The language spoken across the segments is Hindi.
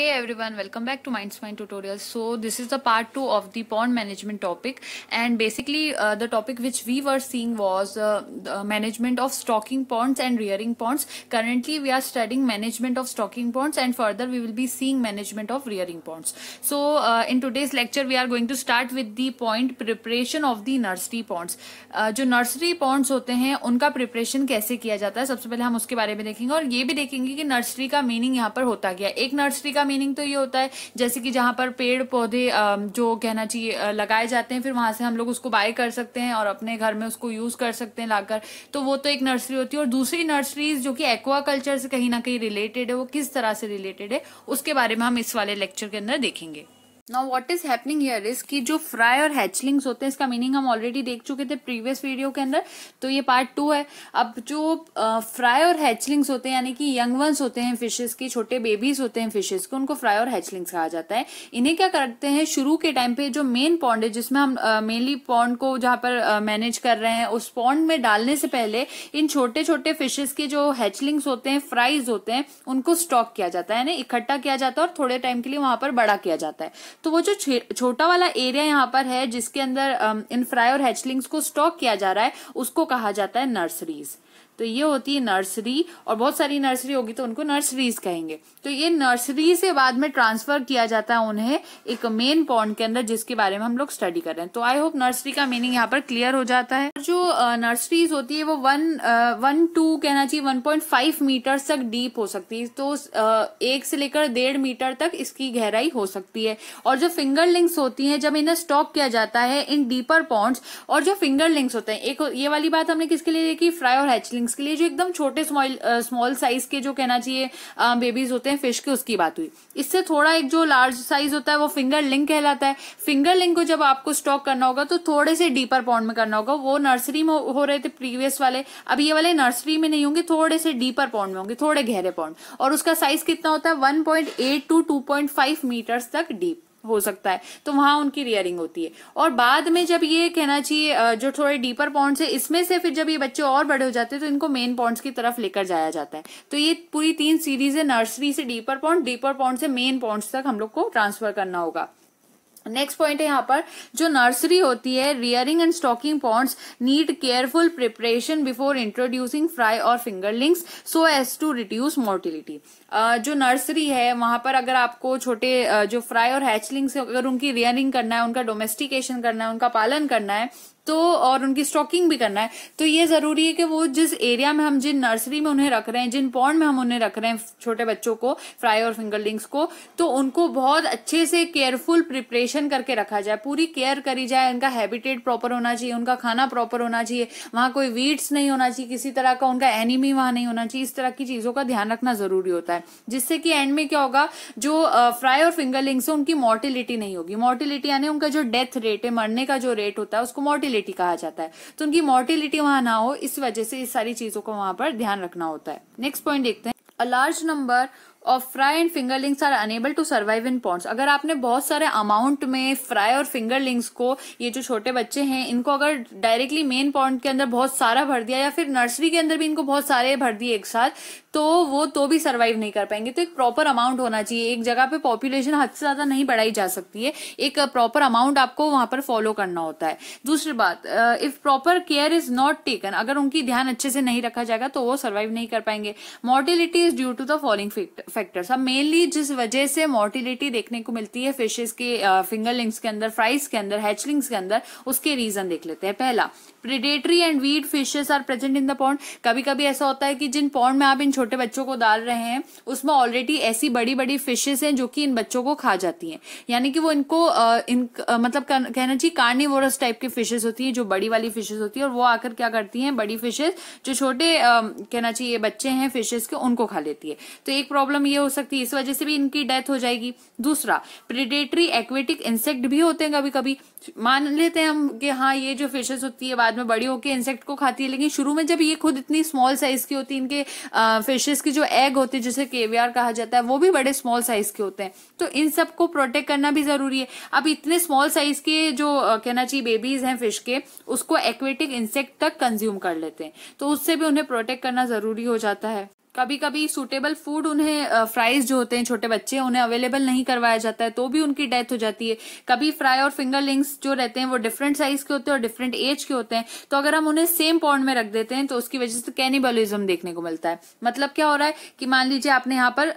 Hey everyone, welcome back to MindSpine tutorials. So this is the part 2 of the pond management topic and basically uh, the topic which we were seeing was uh, the management of stocking ponds and rearing ponds. Currently we are studying management of stocking ponds and further we will be seeing management of rearing ponds. So uh, in today's lecture we are going to start with the point preparation of the nursery ponds. जो nursery ponds होते हैं उनका preparation कैसे किया जाता है सबसे पहले हम उसके बारे में देखेंगे और ये भी देखेंगे कि nursery का meaning यहाँ पर होता गया एक nursery का मीनिंग तो ये होता है जैसे कि जहाँ पर पेड़ पौधे जो कहना चाहिए लगाए जाते हैं फिर वहाँ से हम लोग उसको बाय कर सकते हैं और अपने घर में उसको यूज़ कर सकते हैं लाकर तो वो तो एक नर्सरी होती है और दूसरी नर्सरीज जो कि एक्वा कल्चर से कहीं ना कहीं रिलेटेड है वो किस तरह से रिलेटेड है उसके बारे में हम इस वाले लेक्चर के अंदर देखेंगे now what is happening here is की जो फ्राई और हैचलिंग्स होते हैं इसका मीनिंग हम ऑलरेडी देख चुके थे प्रीवियस वीडियो के अंदर तो ये पार्ट टू है अब जो फ्राई और हैचलिंग्स होते हैं यानी कि यंग वंस होते हैं फिशेस के छोटे बेबीज होते हैं फिशेस के उनको फ्राई और हैचलिंग्स कहा जाता है इन्हें क्या करते हैं शुरू के टाइम पे जो मेन पॉन्ड है जिसमें हम मेनली पॉन्ड को जहाँ पर मैनेज कर रहे हैं उस पॉन्ड में डालने से पहले इन छोटे छोटे फिशेस के जो हैचलिंग्स होते हैं फ्राइज होते हैं उनको स्टॉक किया जाता है यानी इकट्ठा किया जाता है और थोड़े टाइम के लिए वहां पर बड़ा किया जाता है तो वो जो छोटा वाला एरिया यहाँ पर है जिसके अंदर इन फ्राई और हैचलिंग्स को स्टॉक किया जा रहा है उसको कहा जाता है नर्सरीज़ तो ये होती है नर्सरी और बहुत सारी नर्सरी होगी तो उनको नर्सरीज कहेंगे तो ये नर्सरी से बाद में ट्रांसफर किया जाता है उन्हें एक मेन पॉइंट के अंदर जिसके बारे में हम लोग स्टडी कर रहे हैं तो आई होप नर्सरी का मीनिंग यहाँ पर क्लियर हो जाता है जो नर्सरीज होती है वो वन वन टू कहना चाहिए वन पॉइंट फाइव मीटर तक डीप हो सकती है तो एक से लेकर डेढ़ मीटर तक इसकी गहराई हो सकती है और जो फिंगर लिंक्स होती है जब इन्हें स्टॉप किया जाता है इन डीपर पॉन्ड्स और जो फिंगर लिंक्स होते हैं एक ये वाली बात हमने किसके लिए देखी फ्राई और हैच हैचलिंग्स के लिए जो एकदम छोटे स्मॉल स्मॉल साइज के जो कहना चाहिए बेबीज होते हैं फिश के उसकी बात हुई इससे थोड़ा एक जो लार्ज साइज होता है वो फिंगर लिंक कहलाता है फिंगर लिंक को जब आपको स्टॉक करना होगा तो थोड़े से डीपर पॉन्ड में करना होगा वो नर्सरी में हो रहे थे प्रीवियस वाले अब ये वाले नर्सरी में नहीं होंगे थोड़े से डीपर पॉन्ड में होंगे थोड़े गहरे पॉन्ड और उसका साइज कितना होता है one two two point five metres तक डीप हो सकता है तो वहां उनकी रियरिंग होती है और बाद में जब ये कहना चाहिए जो थोड़े डीपर पॉइंट्स है इसमें से फिर जब ये बच्चे और बड़े हो जाते हैं तो इनको मेन पॉइंट्स की तरफ लेकर जाया जाता है तो ये पूरी तीन सीरीज है नर्सरी से डीपर पॉइंट डीपर पॉइंट से मेन पॉइंट्स तक हम लोग को ट्रांसफर करना होगा नेक्स्ट पॉइंट है यहाँ पर जो नर्सरी होती है rearing and stocking ponds need careful preparation before introducing fry और fingerlings so as to reduce mortality जो नर्सरी है वहां पर अगर आपको छोटे uh, जो फ्राई और हैचलिंग्स अगर उनकी रियरिंग करना है उनका डोमेस्टिकेशन करना है उनका पालन करना है तो और उनकी स्टॉकिंग भी करना है तो ये ज़रूरी है कि वो जिस एरिया में हम जिन नर्सरी में उन्हें रख रहे हैं जिन पॉन्ड में हम उन्हें रख रहे हैं छोटे बच्चों को फ्राई और फिंगरलिंग्स को तो उनको बहुत अच्छे से केयरफुल प्रिपरेशन करके रखा जाए पूरी केयर करी जाए उनका हैबिटेट प्रॉपर होना चाहिए उनका खाना प्रॉपर होना चाहिए वहां कोई वीड्स नहीं होना चाहिए किसी तरह का उनका एनिमी वहाँ नहीं होना चाहिए इस तरह की चीज़ों का ध्यान रखना ज़रूरी होता है जिससे कि एंड में क्या होगा जो फ्राई और फिंगरलिंग्स है उनकी मोर्टिलिटी नहीं होगी मोर्टिलिटी यानी उनका जो डेथ रेट है मरने का जो रेट होता है उसको मोर्टिलिटी मोर्टिलिटी कहा जाता है तो उनकी मोर्टिलिटी वहां ना हो इस वजह से इस सारी चीज़ों को वहां पर ध्यान रखना होता है नेक्स्ट पॉइंट देखते हैं a large number of fry and fingerlings are unable to survive in ponds अगर आपने बहुत सारे अमाउंट में फ्राई और फिंगरलिंग्स को ये जो छोटे बच्चे हैं इनको अगर डायरेक्टली मेन पॉन्ड के अंदर बहुत सारा भर दिया या फिर नर्सरी के अंदर भी इनको बहुत सारे भर दिए एक साथ तो वो तो भी सर्वाइव नहीं कर पाएंगे तो एक प्रॉपर अमाउंट होना चाहिए एक जगह पे पॉपुलेशन हद से ज़्यादा नहीं बढ़ाई जा सकती है एक प्रॉपर अमाउंट आपको वहां पर फॉलो करना होता है दूसरी बात if proper care is not taken अगर उनकी ध्यान अच्छे से नहीं रखा जाएगा तो वो सर्वाइव नहीं कर पाएंगे mortality is due to the following factors अब मेनली जिस वजह से मॉर्टिलिटी देखने को मिलती है फिशेज के फिंगरलिंग्स के अंदर फ्राइज के अंदर हैचलिंग्स के अंदर उसके रीजन देख लेते हैं पहला predatory and weed fishes are present in the pond कभी कभी ऐसा होता है कि जिन पॉन्ड में आप इन छोटे बच्चों को डाल रहे हैं उसमें ऑलरेडी ऐसी बड़ी बड़ी फिशेस हैं जो कि इन बच्चों को खा जाती हैं यानी कि वो इनको आ, इन आ, मतलब कहना चाहिए कार्निवोरस टाइप की फिशेज होती है जो बड़ी वाली फिशेज होती है और वो आकर क्या करती है बड़ी फिशेज जो छोटे कहना चाहिए बच्चे हैं फिशेज के उनको खा लेती है तो एक प्रॉब्लम ये हो सकती है इस वजह से भी इनकी डेथ हो जाएगी दूसरा प्रिडेटरी एक्वेटिक इंसेक्ट भी होते हैं कभी कभी मान लेते हैं हम कि हाँ ये जो फिशेस होती है बाद में बड़ी होकर इंसेक्ट को खाती है लेकिन शुरू में जब ये खुद इतनी स्मॉल साइज की होती है इनके फिशेस की जो एग होती है जिसे केवीआर कहा जाता है वो भी बड़े स्मॉल साइज के होते हैं तो इन सबको प्रोटेक्ट करना भी जरूरी है अब इतने स्मॉल साइज के जो कहना चाहिए बेबीज हैं फिश के उसको एक्वेटिक इंसेक्ट तक कंज्यूम कर लेते हैं तो उससे भी उन्हें प्रोटेक्ट करना जरूरी हो जाता है कभी कभी सूटेबल फूड उन्हें फ्राइज जो होते हैं छोटे बच्चे उन्हें अवेलेबल नहीं करवाया जाता है तो भी उनकी डेथ हो जाती है कभी फ्राई और फिंगरलिंग्स जो रहते हैं वो डिफरेंट साइज के होते हैं और डिफरेंट एज के होते हैं तो अगर हम उन्हें सेम पॉन्ड में रख देते हैं तो उसकी वजह से कैनिबलिज्म देखने को मिलता है मतलब क्या हो रहा है कि मान लीजिए आपने यहाँ पर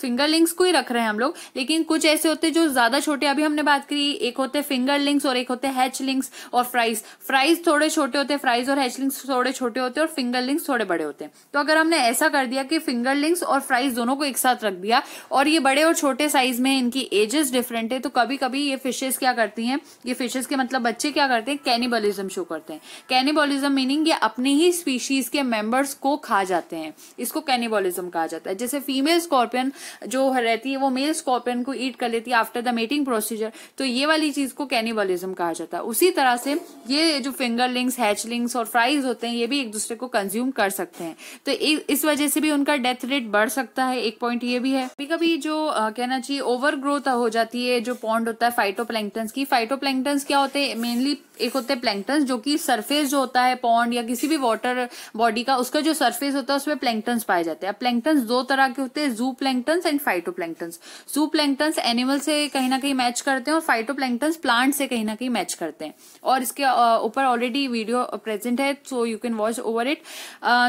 फिंगर लिंक्स को ही रख रहे हैं हम लोग लेकिन कुछ ऐसे होते हैं जो ज्यादा छोटे अभी हमने बात करी एक होते फिंगर लिंक्स और एक होते हैंच लिंक्स और फ्राइज फ्राइज थोड़े छोटे होते हैं फ्राइज और हैच लिंक्स थोड़े छोटे होते हैं और फिंगर लिंक्स थोड़े बड़े होते हैं तो अगर हमने ऐसा कर दिया कि फिंगर लिंक्स और फ्राइज दोनों को एक साथ रख दिया और ये बड़े और छोटे साइज में इनकी एजेस डिफरेंट है तो कभी कभी ये फिशेज क्या करती हैं ये फिशेज के मतलब बच्चे क्या करते हैं कैनिबलिज्म शो करते हैं कैनिबोलिज्म मीनिंग ये अपने ही स्पीशीज के मेंबर्स को खा जाते हैं इसको कैनिबोलिज्म कहा जाता है जैसे फीमेल स्कॉर्पियन जो रहती है वो मेल स्कॉर्पियन को ईट कर लेती है आफ्टर द मेटिंग प्रोसीजर तो ये वाली चीज को कैनिबलिज्म कहा जाता है उसी तरह से ये जो फिंगरलिंग्स हैचलिंग्स और फ्राइज होते हैं ये भी एक दूसरे को कंज्यूम कर सकते हैं तो इस वजह से भी उनका डेथ रेट बढ़ सकता है एक पॉइंट ये भी है कभी कभी जो आ, कहना चाहिए ओवर ग्रोथ हो जाती है जो पॉन्ड होता है फाइटो की फाइटो क्या होते हैं मेनली एक होते हैं प्लैंक्टन्स जो कि सरफेस जो होता है पॉन्ड या किसी भी वाटर बॉडी का उसका जो सरफेस होता है उसमें प्लैंगटन्स पाए जाते हैं प्लैंक्टन्स दो तरह के होते हैं zooplankton phytoplanktons and phytoplanktons planktons animal से कहीं ना कहीं मैच करते हैं और फाइटो फाइटोप्लैंक्टन्स प्लांट से कहीं ना कहीं मैच करते हैं और इसके ऊपर ऑलरेडी वीडियो प्रेजेंट है so you can watch over it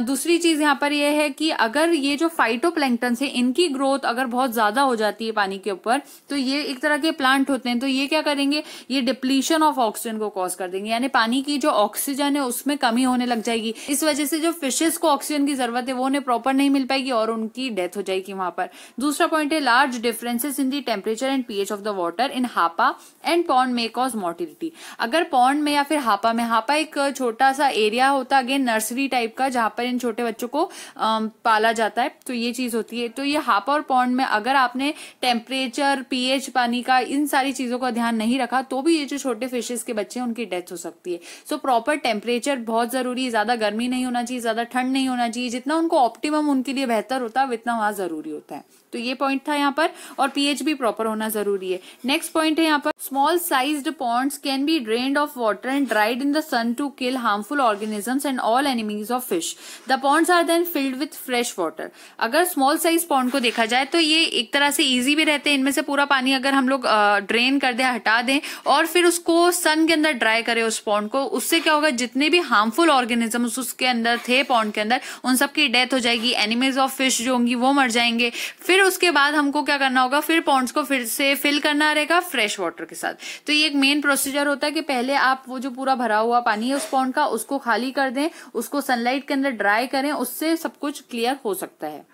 दूसरी चीज यहाँ पर यह है कि अगर ये जो फाइटो फाइटोप्लैंक्टन्स है इनकी ग्रोथ अगर बहुत ज्यादा हो जाती है पानी के ऊपर तो ये एक तरह के प्लांट होते हैं तो ये क्या करेंगे ये डिप्लीशन ऑफ ऑक्सीजन को कॉज कर देंगे यानी पानी की जो ऑक्सीजन है उसमें कमी होने लग जाएगी इस वजह से जो फिशेस को ऑक्सीजन की जरूरत है वो उन्हें प्रॉपर नहीं मिल पाएगी और उनकी डेथ हो जाएगी वहां पर दूसरा पॉइंट है large differences in the temperature and pH of the water in hapa and pond may cause mortality अगर पॉन्ड में या फिर हापा में हापा एक छोटा सा एरिया होता है अगेन नर्सरी टाइप का जहां पर इन छोटे बच्चों को पाला जाता है तो ये चीज होती है तो ये हापा और पॉन्ड में अगर आपने टेम्परेचर पीएच पानी का इन सारी चीजों का ध्यान नहीं रखा तो भी ये जो छोटे फिशेस के बच्चे हैं उनकी डेथ हो सकती है सो प्रॉपर टेम्परेचर बहुत जरूरी है ज्यादा गर्मी नहीं होना चाहिए ज्यादा ठंड नहीं होना चाहिए जितना उनको ऑप्टिमम उनके लिए बेहतर होता है उतना वहां जरूरी होता है तो ये पॉइंट था यहाँ पर और पीएच भी प्रॉपर होना जरूरी है नेक्स्ट पॉइंट है यहाँ पर small sized ponds can be drained off water and dried in the sun to kill harmful organisms and all enemies of fish the ponds are then filled with fresh water अगर स्मॉल साइज पॉन्ड को देखा जाए तो ये एक तरह से ईजी भी रहते हैं इनमें से पूरा पानी अगर हम लोग ड्रेन कर दें हटा दें और फिर उसको सन के अंदर ड्राई करें उस पॉन्ड को उससे क्या होगा जितने भी हार्मफुल ऑर्गेनिज्म उसके अंदर थे पॉन्ड के अंदर उन सबकी डेथ हो जाएगी एनिमीज ऑफ फिश जो होंगी वो मर जाएंगे फिर फिर उसके बाद हमको क्या करना होगा फिर पॉन्ड्स को फिर से फिल करना रहेगा फ्रेश वाटर के साथ तो ये एक मेन प्रोसीजर होता है कि पहले आप वो जो पूरा भरा हुआ पानी है उस पॉन्ड का उसको खाली कर दें उसको सनलाइट के अंदर ड्राई करें उससे सब कुछ क्लियर हो सकता है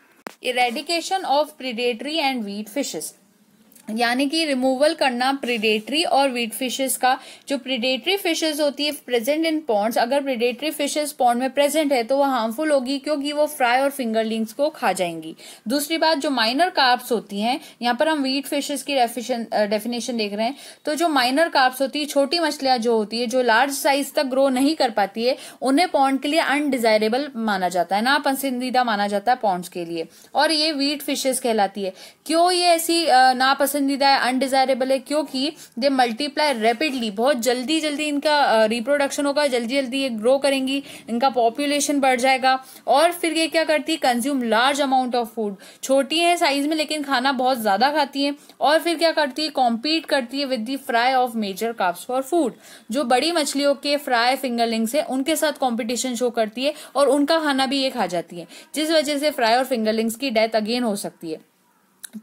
eradication of predatory and weed fishes यानी कि रिमूवल करना प्रिडेटरी और वीट फिशेस का जो प्रिडेटरी फिशेस होती है प्रेजेंट इन पॉन्ड्स अगर प्रिडेटरी फिशेस पॉन्ड में प्रेजेंट है तो वो हार्मफुल होगी क्योंकि वो फ्राई और फिंगरलिंग्स को खा जाएंगी दूसरी बात जो माइनर कार्ब्स होती हैं यहाँ पर हम वीट फिशेस की डेफिनेशन देख रहे हैं तो जो माइनर कार्ब्स होती है छोटी मछलियां जो होती है जो लार्ज साइज तक ग्रो नहीं कर पाती है उन्हें पॉन्ड के लिए अनडिजायरेबल माना जाता है ना पसंदीदा माना जाता है पॉन्ड्स के लिए और ये वीट फिशेज कहलाती है क्यों ये ऐसी नापसंद पसंदीदा है अनडिजायरेबल है क्योंकि दे मल्टीप्लाई रैपिडली बहुत जल्दी जल्दी इनका रिप्रोडक्शन होगा जल्दी जल्दी ये ग्रो करेंगी इनका पॉपुलेशन बढ़ जाएगा और फिर ये क्या करती है consume large amount of food छोटी है साइज में लेकिन खाना बहुत ज़्यादा खाती है और फिर क्या करती है कॉम्पीट करती है with the fry of major carps for food जो बड़ी मछलियों के फ्राई फिंगरलिंग से उनके साथ कॉम्पिटिशन शो करती है और उनका खाना भी ये खा जाती है जिस वजह से फ्राई और फिंगरलिंग्स की डेथ अगेन हो सकती है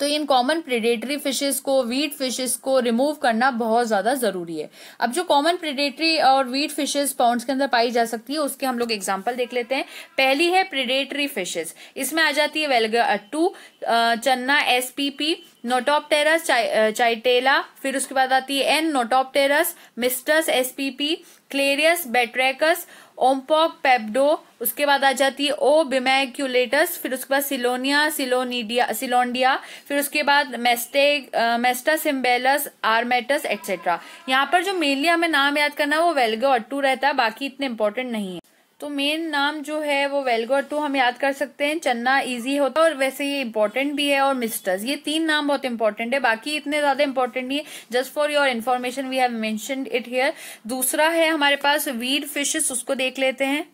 तो इन कॉमन प्रेडेटरी फिशेस को वीट फिशेस को रिमूव करना बहुत ज्यादा जरूरी है अब जो कॉमन प्रेडेटरी और वीट फिशेस पॉन्ड्स के अंदर पाई जा सकती है उसके हम लोग एग्जांपल देख लेते हैं पहली है प्रेडेटरी फिशेस इसमें आ जाती है वेलगा अट्टू चन्ना एसपीपी नोटॉपटेरस चा, चाइटेला फिर उसके बाद आती है एन Notopterus Mystus SPP Clarias batrachus Ompok pabda उसके बाद आ जाती है ओ बिमैक्यूलेटस फिर उसके बाद सिलोनिया सिलोनिडिया सिलोंडिया फिर उसके बाद मेस्टेग मेस्टा सिम्बेलस आर्मेटस एक्सेट्रा यहाँ पर जो मेनली हमें नाम याद करना है वो वेलगो अट्टू रहता है बाकी इतने इंपॉर्टेंट नहीं है तो मेन नाम जो है वो वेलगोर टू हम याद कर सकते हैं चन्ना इजी होता है और वैसे ये इंपॉर्टेंट भी है और मिस्टर्स ये तीन नाम बहुत इंपॉर्टेंट है बाकी इतने ज्यादा इंपॉर्टेंट नहीं है just for your information we have mention it here दूसरा है हमारे पास वीड फिशेस उसको देख लेते हैं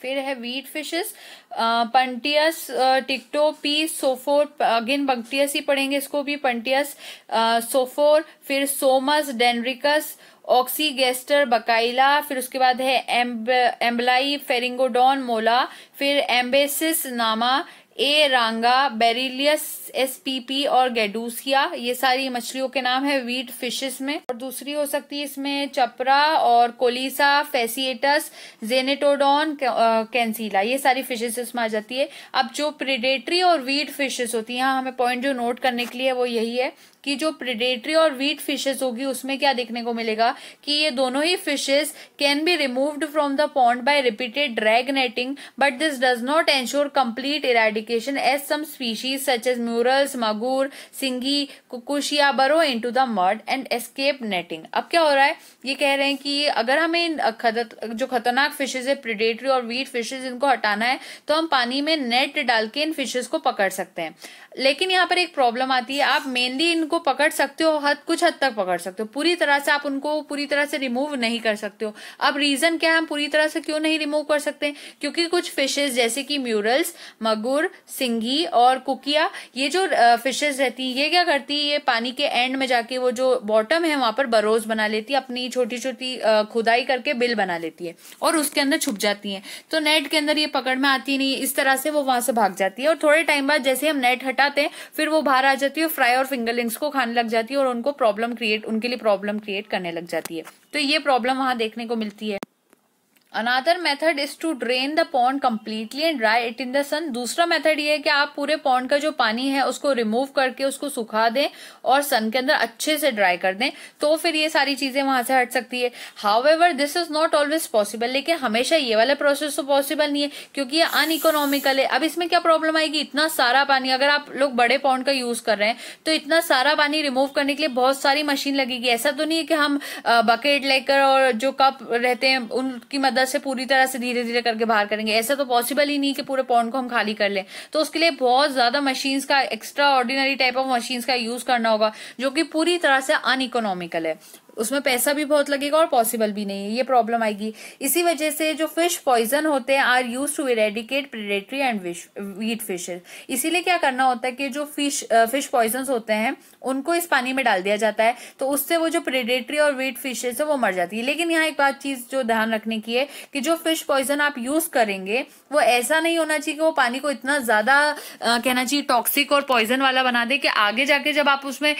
फिर है weed fishes Puntius P sophore again बंक्टियस ही पढ़ेंगे इसको भी पंटियस सोफोर फिर सोमस डेनरिकस ऑक्सीगेस्टर बकाइला फिर उसके बाद है एम्ब एम्बलाई फेरिंगोडॉन मोला फिर एम्बेसिस नामा ए रांगा बेरिलियस एसपीपी और गेडूसिया ये सारी मछलियों के नाम है वीट फिशेस में और दूसरी हो सकती है इसमें चपरा और कोलिसा फेसिएटस जेनेटोडॉन कैंसिला ये सारी फिशेस इसमें आ जाती है अब जो प्रिडेटरी और वीट फिशेस होती है हमें पॉइंट जो नोट करने के लिए वो यही है कि जो प्रिडेटरी और वीट फिशेस होगी उसमें क्या देखने को मिलेगा कि ये दोनों ही fishes can be removed from the pond by repeated drag netting but this does not ensure complete eradication as some species such as murrels magur singhi कुकुश burrow into the mud and escape netting अब क्या हो रहा है ये कह रहे हैं कि अगर हमें इन खदत, जो खतरनाक फिशेज है प्रिडेटरी और वीट फिशेज इनको हटाना है तो हम पानी में नेट डाल के इन फिशेज को पकड़ सकते हैं लेकिन यहाँ पर एक प्रॉब्लम आती है आप मेनली इन उनको पकड़ सकते हो हद कुछ हद तक पकड़ सकते हो पूरी तरह से आप उनको पूरी तरह से रिमूव नहीं कर सकते हो अब रीजन क्या है हम पूरी तरह से क्यों नहीं रिमूव कर सकते क्योंकि कुछ फिशेज जैसे कि म्यूरल्स मगुर सिंगी और कुकिया ये जो फिशेज रहती है ये क्या करती है ये पानी के एंड में जाके वो जो बॉटम है वहां पर बरोज बना लेती है अपनी छोटी छोटी खुदाई करके बिल बना लेती है और उसके अंदर छुप जाती है तो नेट के अंदर ये पकड़ में आती नहीं इस तरह से वो वहां से भाग जाती है और थोड़े टाइम बाद जैसे हम नेट हटाते हैं फिर वो बाहर आ जाती है फ्राई और फिंगरलिंग्स उसको खाने लग जाती है और उनको प्रॉब्लम क्रिएट उनके लिए प्रॉब्लम क्रिएट करने लग जाती है तो ये प्रॉब्लम वहां देखने को मिलती है another method is to drain the pond completely and dry it in the sun दूसरा मेथड ये है कि आप पूरे पॉन्ड का जो पानी है उसको रिमूव करके उसको सुखा दें और सन के अंदर अच्छे से ड्राई कर दें तो फिर ये सारी चीजें वहां से हट सकती है however this is not always possible लेकिन हमेशा ये वाला प्रोसेस तो पॉसिबल नहीं है क्योंकि ये अन इकोनॉमिकल है अब इसमें क्या प्रॉब्लम आएगी इतना सारा पानी अगर आप लोग बड़े पॉन्ड का यूज कर रहे हैं तो इतना सारा पानी रिमूव करने के लिए बहुत सारी मशीन लगेगी ऐसा तो नहीं है कि हम बकेट लेकर और जो कप रहते हैं उनकी मदद अंदर से पूरी तरह से धीरे धीरे करके बाहर करेंगे ऐसा तो पॉसिबल ही नहीं कि पूरे पॉन्ड को हम खाली कर लें तो उसके लिए बहुत ज्यादा मशीन्स का extraordinary type of machines का यूज करना होगा जो कि पूरी तरह से अनइकोनॉमिकल है उसमें पैसा भी बहुत लगेगा और पॉसिबल भी नहीं है ये प्रॉब्लम आएगी इसी वजह से जो फिश पॉइजन होते हैं are used to eradicate predatory and weed fishes इसीलिए क्या करना होता है कि जो फिश फिश पॉइजन होते हैं उनको इस पानी में डाल दिया जाता है तो उससे वो जो प्रिडेटरी और वीट फिशेज है वो मर जाती है लेकिन यहाँ एक बात चीज जो ध्यान रखने की है कि जो फिश पॉइजन आप यूज करेंगे वो ऐसा नहीं होना चाहिए कि वो पानी को इतना ज्यादा कहना चाहिए टॉक्सिक और पॉइजन वाला बना दे कि आगे जाके जब आप उसमें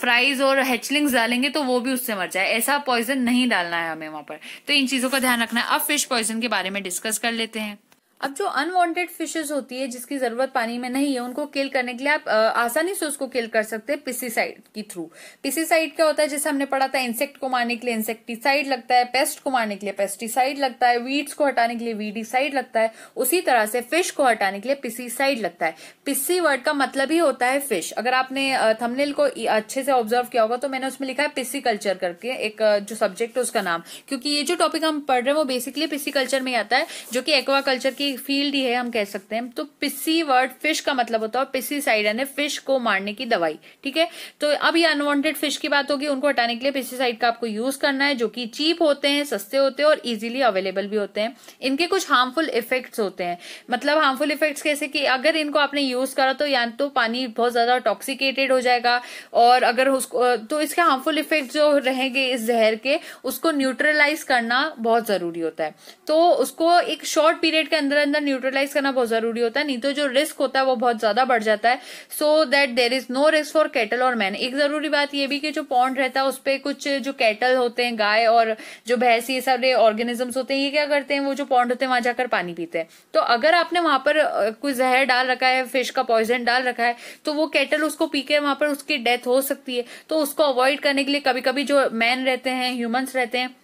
फ्राइज और हेचलिंग्स डालेंगे तो वो भी उससे से मर जाए ऐसा पॉइजन नहीं डालना है हमें वहां पर तो इन चीजों का ध्यान रखना है अब फिश पॉइजन के बारे में डिस्कस कर लेते हैं अब जो अनवांटेड फिशेस होती है जिसकी जरूरत पानी में नहीं है उनको किल करने के लिए आप आसानी से उसको किल कर सकते हैं पिसीसाइड के थ्रू पिसीसाइड क्या होता है जैसे हमने पढ़ा था इंसेक्ट को मारने के लिए इंसेक्टिसाइड लगता है पेस्ट को मारने के लिए पेस्टिसाइड लगता है वीड्स को हटाने के लिए वीडिसाइड लगता है उसी तरह से फिश को हटाने के लिए पिसीसाइड लगता है पिस्सी वर्ड का मतलब ही होता है फिश अगर आपने थमनेल को अच्छे से ऑब्जर्व किया होगा तो मैंने उसमें लिखा है पिस्सी कल्चर करके एक जो सब्जेक्ट है उसका नाम क्योंकि ये जो टॉपिक हम पढ़ रहे हैं वो बेसिकली पिस्सी कल्चर में आता है जो कि एक्वा कल्चर की फील्ड ही है हम कह सकते हैं तो पिसी वर्ड फिश का मतलब होता है पिसी साइड यानी फिश को मारने की दवाई ठीक है तो अब ये अनवांटेड फिश की बात होगी उनको हटाने के लिए पिसी साइड का आपको यूज करना है जो कि चीप होते हैं सस्ते होते हैं और इजीली अवेलेबल भी होते हैं इनके कुछ हार्मफुल इफेक्ट्स होते हैं मतलब हार्मफुल इफेक्ट्स कैसे कि अगर इनको आपने यूज करा तो या तो पानी बहुत ज्यादा टॉक्सिकेटेड हो जाएगा और अगर उसको तो इसके हार्मफुल इफेक्ट जो रहेंगे इस जहर के उसको न्यूट्रलाइज करना बहुत जरूरी होता है तो उसको एक शॉर्ट पीरियड के अंदर अंदर अंदर न्यूट्रलाइज करना बहुत जरूरी होता है नहीं तो जो रिस्क होता है वो बहुत ज्यादा बढ़ जाता है so that there is no risk for cattle और मैन एक जरूरी बात ये भी कि जो पॉन्ड रहता है उस पर कुछ जो कैटल होते हैं गाय और जो भैंस ये सारे ऑर्गेनिजम्स होते हैं ये क्या करते हैं वो जो पॉन्ड होते हैं वहां जाकर पानी पीते हैं तो अगर आपने वहां पर कोई जहर डाल रखा है फिश का पॉइजन डाल रखा है तो वो कैटल उसको पी के वहां पर उसकी डेथ हो सकती है तो उसको अवॉइड करने के लिए कभी कभी जो मैन रहते हैं ह्यूमन्स रहते हैं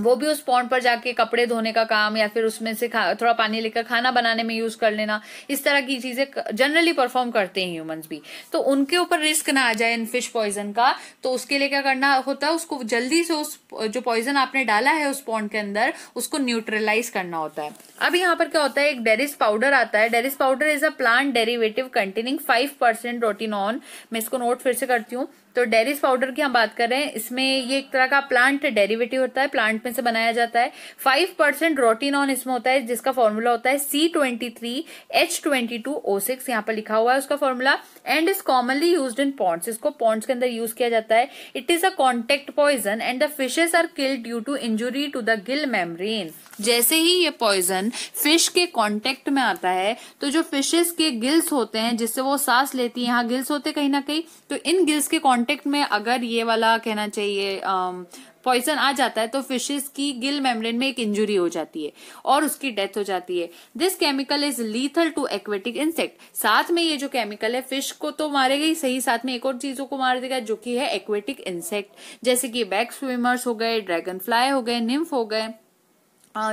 वो भी उस पॉन्ड पर जाके कपड़े धोने का काम या फिर उसमें से थोड़ा पानी लेकर खाना बनाने में यूज कर लेना इस तरह की चीजें जनरली परफॉर्म करते हैं ह्यूमंस भी तो उनके ऊपर रिस्क ना आ जाए इन फिश पॉइजन का तो उसके लिए क्या करना होता है उसको जल्दी से उस जो पॉइजन आपने डाला है उस पॉन्ड के अंदर उसको न्यूट्रलाइज करना होता है अब यहाँ पर क्या होता है एक डेरिस पाउडर आता है derris powder is a plant derivative containing five percent rotenone मैं इसको नोट फिर से करती हूँ तो डेरीज पाउडर की हम बात कर रहे हैं इसमें ये एक तरह का प्लांट डेरिवेटिव होता है प्लांट में से बनाया जाता है फाइव परसेंट रोटीन ऑन इसमें होता है जिसका फॉर्मूला होता है C twenty three H twenty two O six यहाँ पर लिखा हुआ है उसका formula and is commonly used in ponds इसको पॉन्ट्स के अंदर यूज किया जाता है it is a contact poison and the fishes are killed due to injury to the gill membrane जैसे ही ये पॉइजन फिश के कॉन्टेक्ट में आता है तो जो फिशेज के गिल्स होते हैं जिससे वो सांस लेती है यहाँ गिल्स होते कहीं ना कहीं तो इन गिल्स के कॉन्टेक्ट कांटेक्ट में अगर ये वाला कहना चाहिए पॉइजन um, आ जाता है तो फिशेस की गिल मेम्ब्रेन में एक इंजरी हो जाती है और उसकी डेथ हो जाती है this chemical is lethal to aquatic insect साथ में ये जो केमिकल है फिश को तो मारेगा ही सही साथ में एक और चीजों को मार देगा जो कि है एक्वेटिक इंसेक्ट जैसे कि बैक स्विमर्स हो गए ड्रैगन फ्लाई हो गए निम्फ हो गए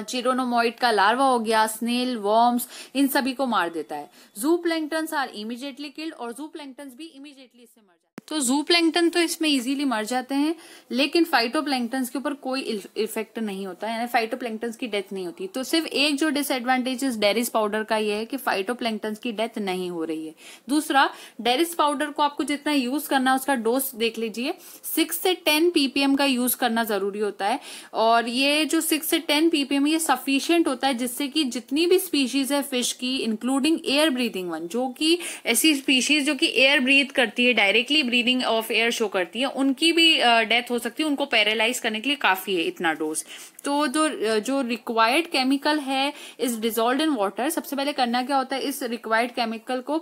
चिरोनोमोइड का लार्वा हो गया स्नेल वॉर्म्स इन सभी को मार देता है जू प्लैंक्टन्स आर इमीजिएटली किल्ड और जू प्लैंक्टन्स भी इमीजिएटली इससे मर तो जू प्लैंकटन तो इसमें इजीली मर जाते हैं लेकिन फाइटो के ऊपर कोई इफेक्ट नहीं होता यानी फाइटो की डेथ नहीं होती तो सिर्फ एक जो डिसएडवांटेज इस डेरिस पाउडर का ये है कि फाइटो की डेथ नहीं हो रही है दूसरा डेरिस पाउडर को आपको जितना यूज करना है उसका डोज देख लीजिए सिक्स से टेन पीपीएम का यूज करना जरूरी होता है और ये जो सिक्स से टेन पीपीएम ये सफिशियंट होता है जिससे कि जितनी भी स्पीशीज है फिश की इंक्लूडिंग एयर ब्रीदिंग वन जो कि ऐसी स्पीशीज जो कि एयर ब्रीथ करती है directly breathing of air show करती है उनकी भी डेथ हो सकती है उनको पैरालाइज करने के लिए काफी है इतना डोज तो जो जो रिक्वायर्ड केमिकल है इज डिजोल्व इन वाटर सबसे पहले करना क्या होता है इस रिक्वायर्ड केमिकल को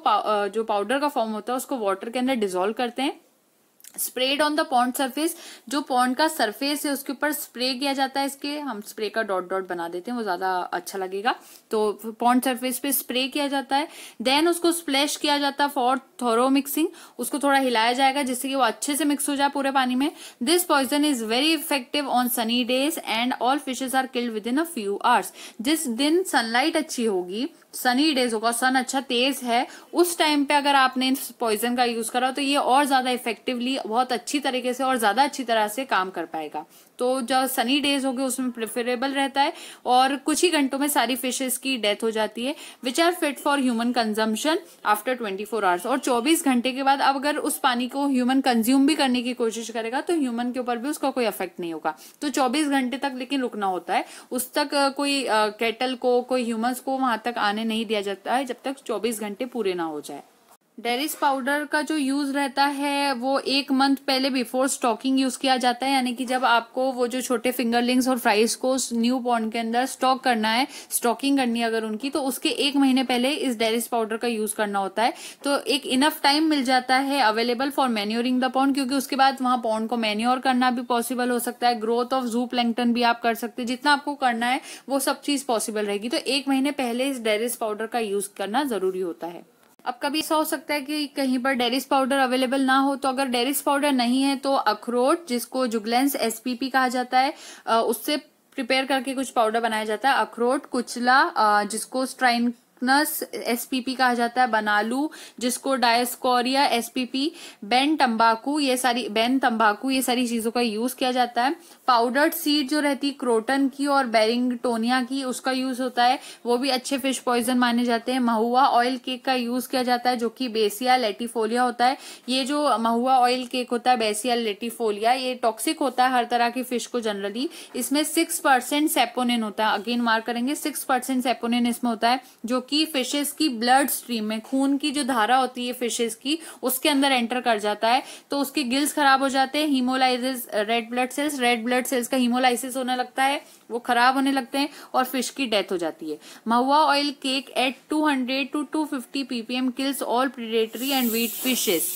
जो पाउडर का फॉर्म होता है उसको वाटर के अंदर डिजोल्व करते हैं spread on the pond surface जो पॉन्ड का सरफेस है उसके ऊपर स्प्रे किया जाता है इसके हम स्प्रे का डॉट डॉट बना देते हैं वो ज्यादा अच्छा लगेगा तो पॉन्ड सरफेस पे स्प्रे किया जाता है देन उसको स्प्लैश किया जाता है फॉर थोरो मिक्सिंग उसको थोड़ा हिलाया जाएगा जिससे कि वो अच्छे से मिक्स हो जाए पूरे पानी में this poison is very effective on sunny days and all fishes are killed within a few hours जिस दिन सनलाइट अच्छी होगी सनी डेज होगा सन अच्छा तेज है उस टाइम पे अगर आपने इस पॉइजन का यूज करा तो ये और ज्यादा इफेक्टिवली बहुत अच्छी तरीके से और ज्यादा अच्छी तरह से काम कर पाएगा तो जो सनी डेज होगी उसमें प्रेफरेबल रहता है और कुछ ही घंटों में सारी फिशेस की डेथ हो जाती है which are fit for human consumption after 24 hours और 24 घंटे के बाद अब अगर उस पानी को ह्यूमन कंज्यूम भी करने की कोशिश करेगा तो ह्यूमन के ऊपर भी उसका कोई अफेक्ट नहीं होगा तो 24 घंटे तक लेकिन रुकना होता है उस तक कोई कैटल को कोई ह्यूमन को वहां तक आने नहीं दिया जाता है जब तक चौबीस घंटे पूरे ना हो जाए डेरिस पाउडर का जो यूज़ रहता है वो एक मंथ पहले बिफोर स्टॉकिंग यूज़ किया जाता है यानी कि जब आपको वो जो छोटे फिंगरलिंग्स और फ्राइज को न्यू पॉन्ड के अंदर स्टॉक करना है स्टॉकिंग करनी है अगर उनकी तो उसके एक महीने पहले इस डेरिस पाउडर का यूज़ करना होता है तो एक इनफ टाइम मिल जाता है available for manuring the pond क्योंकि उसके बाद वहाँ पॉन्ड को मैन्योर करना भी पॉसिबल हो सकता है ग्रोथ ऑफ जू प्लैंगटन भी आप कर सकते हैं जितना आपको करना है वो सब चीज़ पॉसिबल रहेगी तो एक महीने पहले इस डेरिस पाउडर का यूज़ करना ज़रूरी होता है अब कभी ऐसा हो सकता है कि कहीं पर डेरिस पाउडर अवेलेबल ना हो तो अगर डेरिस पाउडर नहीं है तो अखरोट जिसको जुगलेंस एसपीपी कहा जाता है उससे प्रिपेयर करके कुछ पाउडर बनाया जाता है अखरोट कुचला जिसको स्ट्राइन नस एसपीपी कहा जाता है बनालू जिसको डायस्कोरिया एसपीपी बेन तंबाकू ये सारी बेन तंबाकू ये सारी चीजों का यूज किया जाता है पाउडर्ड सीड जो रहती है क्रोटन की और बेरिंग टोनिया की उसका यूज होता है वो भी अच्छे फिश पॉइजन माने जाते हैं महुआ ऑयल केक का यूज किया जाता है जो कि बेसिया लेटिफोलिया होता है ये जो महुआ ऑयल केक होता है बेसिया लेटिफोलिया ये टॉक्सिक होता है हर तरह की फिश को जनरली इसमें सिक्स परसेंट सेपोनिन होता है अगेन मार्क करेंगे सिक्स परसेंट सेपोनिन इसमें होता है जो कि कि फिशेस की ब्लड स्ट्रीम में खून की जो धारा होती है फिशेस की उसके अंदर एंटर कर जाता है तो उसके गिल्स खराब हो जाते हैं haemolysis red blood cells red blood cells का हीमोलाइसिस होने लगता है वो खराब होने लगते हैं और फिश की डेथ हो जाती है mahua oil cake at 200 to 250 ppm kills all predatory and weed fishes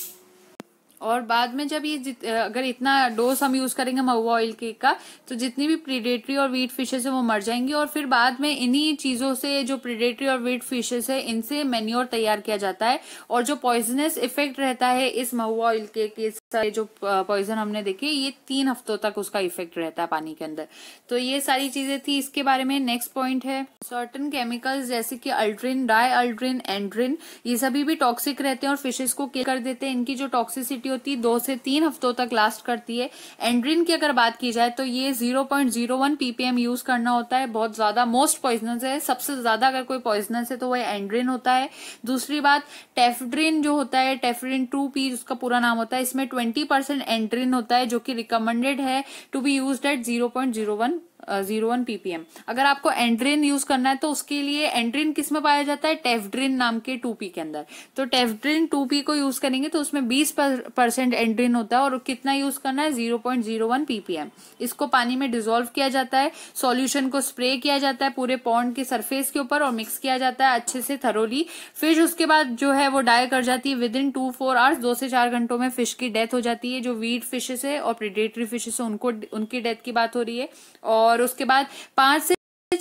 और बाद में जब ये अगर इतना डोज हम यूज करेंगे महुआ ऑयल केक का तो जितनी भी प्रीडेटरी और वीट फिशेस है वो मर जाएंगी और फिर बाद में इन्हीं चीजों से जो प्रीडेटरी और वीट फिशेस है इनसे मेन्योर तैयार किया जाता है और जो पॉइजनस इफेक्ट रहता है इस महुआ ऑयल केक के सारे जो पॉइजन हमने देखे ये तीन हफ्तों तक उसका इफेक्ट रहता है पानी के अंदर तो ये सारी चीजें थी इसके बारे में नेक्स्ट पॉइंट है सर्टन केमिकल्स जैसे कि अल्ट्रिन डाई अल्ट्रिन एंड्रिन ये सभी भी टॉक्सिक रहते हैं और फिशेस को किल कर देते हैं इनकी जो टॉक्सिसिटी होती है दो से तीन हफ्तों तक लास्ट करती है एंड्रिन की अगर बात की जाए तो ये जीरो पीपीएम यूज करना होता है बहुत ज्यादा मोस्ट पॉइजनस है सबसे ज्यादा अगर कोई पॉइजनस है तो वह एंड्रिन होता है दूसरी बात टेफड्रिन जो होता है टेफड्रिन टू पी उसका पूरा नाम होता है इसमें ट्वेंटी परसेंट एंट्रीन होता है जो कि रिकमेंडेड है to be used at zero point zero one zero one ppm अगर आपको एंड्रिन यूज करना है तो उसके लिए एंड्रिन किस में पाया जाता है टेफड्रिन नाम के टू पी के अंदर तो टेफड्रिन टू पी को यूज करेंगे तो उसमें बीस परसेंट एंड्रिन होता है और कितना यूज करना है zero point zero one ppm इसको पानी में डिजोल्व किया जाता है सॉल्यूशन को स्प्रे किया जाता है पूरे पॉन्ड के सरफेस के ऊपर और मिक्स किया जाता है अच्छे से थरोली फिश उसके बाद जो है वो डाई कर जाती है within two four hours दो से चार घंटों में फिश की डेथ हो जाती है जो वीट फिशेस है और प्रिडेटरी फिशेस है उनको उनकी डेथ की बात हो रही है और और उसके बाद पांच से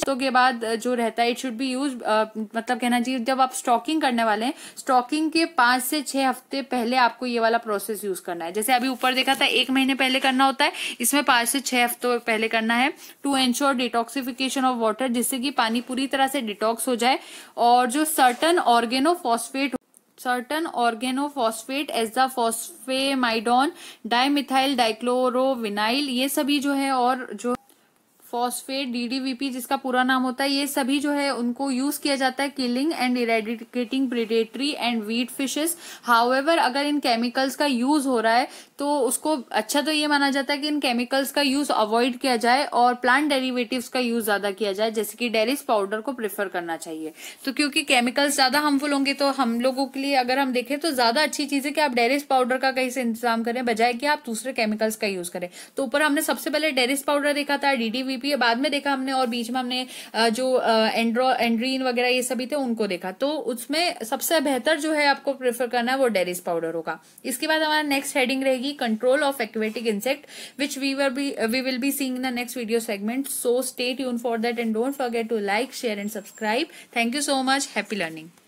तो के बाद जो रहता है इट शुड बी यूज मतलब कहना चाहिए जब आप स्टॉकिंग करने वाले हैं स्टॉकिंग के पांच से छह हफ्ते पहले आपको ये वाला प्रोसेस यूज करना है जैसे अभी ऊपर देखा था एक महीने पहले करना होता है इसमें पांच से छह हफ्तों पहले करना है to ensure detoxification of water जिससे कि पानी पूरी तरह से डिटॉक्स हो जाए और जो certain organophosphate certain organophosphate as the phosphamidon dimethyl dichlorovinyl ये सभी जो है और जो फॉस्फेट डीडीवीपी जिसका पूरा नाम होता है ये सभी जो है उनको यूज किया जाता है killing and eradicating predatory and weed fishes however अगर इन केमिकल्स का यूज हो रहा है तो उसको अच्छा तो ये माना जाता है कि इन केमिकल्स का यूज अवॉइड किया जाए और प्लांट डेरिवेटिव्स का यूज ज्यादा किया जाए जैसे कि डेरिस पाउडर को प्रेफर करना चाहिए तो क्योंकि केमिकल्स ज्यादा हार्मफुल होंगे तो हम लोगों के लिए अगर हम देखें तो ज्यादा अच्छी चीज है कि आप डेरिस पाउडर का कहीं से इंतजाम करें बजाय कि आप दूसरे केमिकल्स का यूज करें तो ऊपर हमने सबसे पहले डेरिस पाउडर देखा था डीडीवी पीपी है बाद में देखा हमने और बीच में हमने जो एंड्रो एंड्रीन वगैरह ये सभी थे उनको देखा तो उसमें सबसे बेहतर जो है आपको प्रेफर करना है वो डेरिस पाउडर होगा इसके बाद हमारा नेक्स्ट हेडिंग रहेगी control of aquatic insect which we were be we will be seeing the next video segment so stay यून for that and don't forget to like share and subscribe thank you so much happy learning